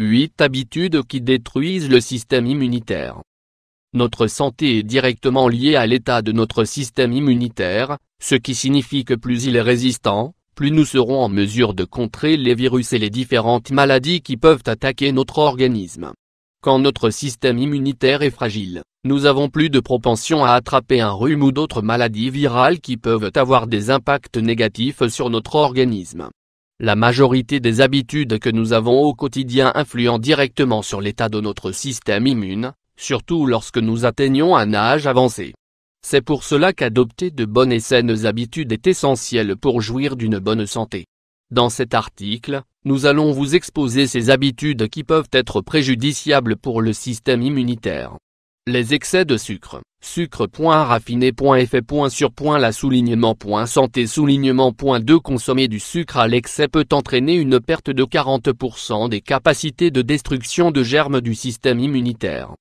8 habitudes qui détruisent le système immunitaire. Notre santé est directement liée à l'état de notre système immunitaire, ce qui signifie que plus il est résistant, plus nous serons en mesure de contrer les virus et les différentes maladies qui peuvent attaquer notre organisme. Quand notre système immunitaire est fragile, nous avons plus de propension à attraper un rhume ou d'autres maladies virales qui peuvent avoir des impacts négatifs sur notre organisme. La majorité des habitudes que nous avons au quotidien influent directement sur l'état de notre système immune, surtout lorsque nous atteignons un âge avancé. C'est pour cela qu'adopter de bonnes et saines habitudes est essentiel pour jouir d'une bonne santé. Dans cet article, nous allons vous exposer ces habitudes qui peuvent être préjudiciables pour le système immunitaire. Les excès de sucre point Sur point la soulignement. Point santé soulignement. Point Consommer du sucre à l'excès peut entraîner une perte de 40% des capacités de destruction de germes du système immunitaire.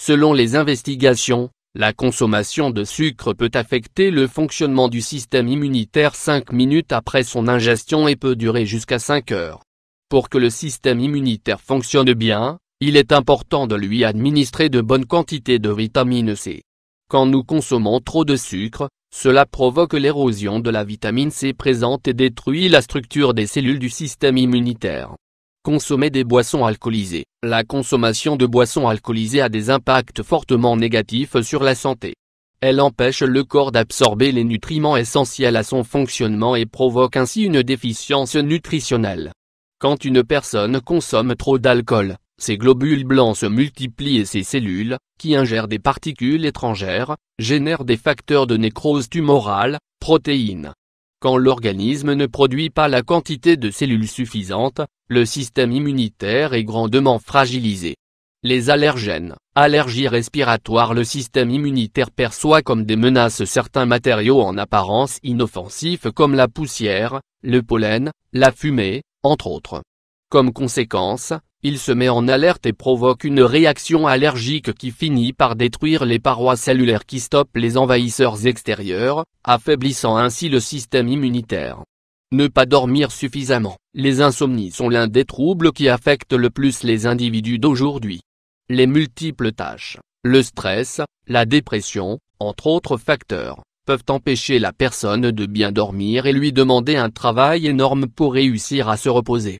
Selon les investigations, la consommation de sucre peut affecter le fonctionnement du système immunitaire 5 minutes après son ingestion et peut durer jusqu'à 5 heures. Pour que le système immunitaire fonctionne bien, il est important de lui administrer de bonnes quantités de vitamine C. Quand nous consommons trop de sucre, cela provoque l'érosion de la vitamine C présente et détruit la structure des cellules du système immunitaire. Consommer des boissons alcoolisées. La consommation de boissons alcoolisées a des impacts fortement négatifs sur la santé. Elle empêche le corps d'absorber les nutriments essentiels à son fonctionnement et provoque ainsi une déficience nutritionnelle. Quand une personne consomme trop d'alcool, ces globules blancs se multiplient et ces cellules, qui ingèrent des particules étrangères, génèrent des facteurs de nécrose tumorale, protéines. Quand l'organisme ne produit pas la quantité de cellules suffisante, le système immunitaire est grandement fragilisé. Les allergènes, allergies respiratoires Le système immunitaire perçoit comme des menaces certains matériaux en apparence inoffensifs comme la poussière, le pollen, la fumée, entre autres. Comme conséquence, il se met en alerte et provoque une réaction allergique qui finit par détruire les parois cellulaires qui stoppent les envahisseurs extérieurs, affaiblissant ainsi le système immunitaire. Ne pas dormir suffisamment. Les insomnies sont l'un des troubles qui affectent le plus les individus d'aujourd'hui. Les multiples tâches, le stress, la dépression, entre autres facteurs, peuvent empêcher la personne de bien dormir et lui demander un travail énorme pour réussir à se reposer.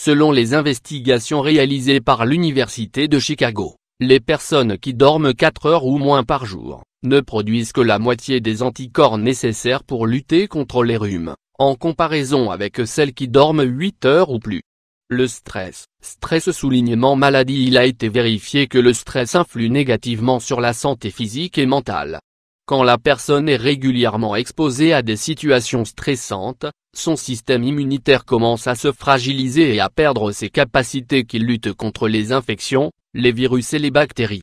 Selon les investigations réalisées par l'Université de Chicago, les personnes qui dorment 4 heures ou moins par jour, ne produisent que la moitié des anticorps nécessaires pour lutter contre les rhumes, en comparaison avec celles qui dorment 8 heures ou plus. Le stress, stress soulignement maladie Il a été vérifié que le stress influe négativement sur la santé physique et mentale, quand la personne est régulièrement exposée à des situations stressantes, son système immunitaire commence à se fragiliser et à perdre ses capacités qui luttent contre les infections, les virus et les bactéries.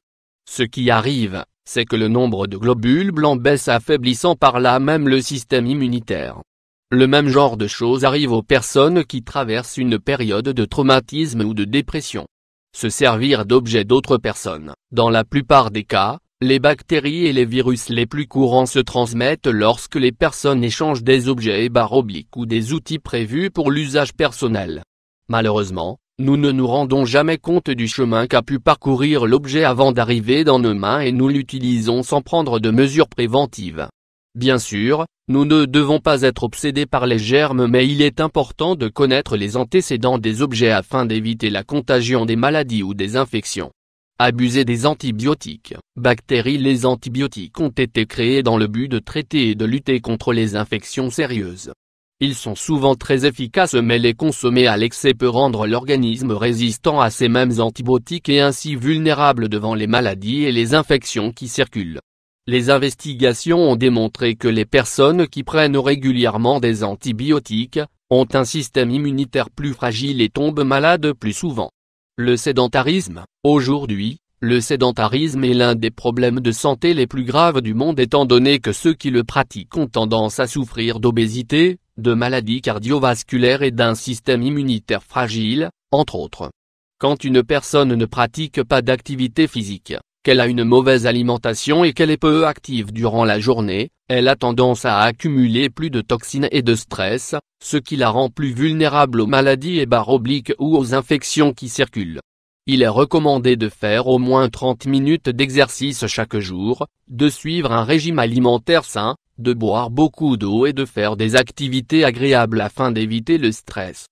Ce qui arrive, c'est que le nombre de globules blancs baisse affaiblissant par là même le système immunitaire. Le même genre de choses arrive aux personnes qui traversent une période de traumatisme ou de dépression. Se servir d'objets d'autres personnes, dans la plupart des cas, les bactéries et les virus les plus courants se transmettent lorsque les personnes échangent des objets barobliques ou des outils prévus pour l'usage personnel. Malheureusement, nous ne nous rendons jamais compte du chemin qu'a pu parcourir l'objet avant d'arriver dans nos mains et nous l'utilisons sans prendre de mesures préventives. Bien sûr, nous ne devons pas être obsédés par les germes mais il est important de connaître les antécédents des objets afin d'éviter la contagion des maladies ou des infections. Abuser des antibiotiques. Bactéries Les antibiotiques ont été créés dans le but de traiter et de lutter contre les infections sérieuses. Ils sont souvent très efficaces mais les consommer à l'excès peut rendre l'organisme résistant à ces mêmes antibiotiques et ainsi vulnérable devant les maladies et les infections qui circulent. Les investigations ont démontré que les personnes qui prennent régulièrement des antibiotiques, ont un système immunitaire plus fragile et tombent malades plus souvent. Le sédentarisme. Aujourd'hui, le sédentarisme est l'un des problèmes de santé les plus graves du monde étant donné que ceux qui le pratiquent ont tendance à souffrir d'obésité, de maladies cardiovasculaires et d'un système immunitaire fragile, entre autres. Quand une personne ne pratique pas d'activité physique, qu'elle a une mauvaise alimentation et qu'elle est peu active durant la journée, elle a tendance à accumuler plus de toxines et de stress, ce qui la rend plus vulnérable aux maladies et barres ou aux infections qui circulent. Il est recommandé de faire au moins 30 minutes d'exercice chaque jour, de suivre un régime alimentaire sain, de boire beaucoup d'eau et de faire des activités agréables afin d'éviter le stress.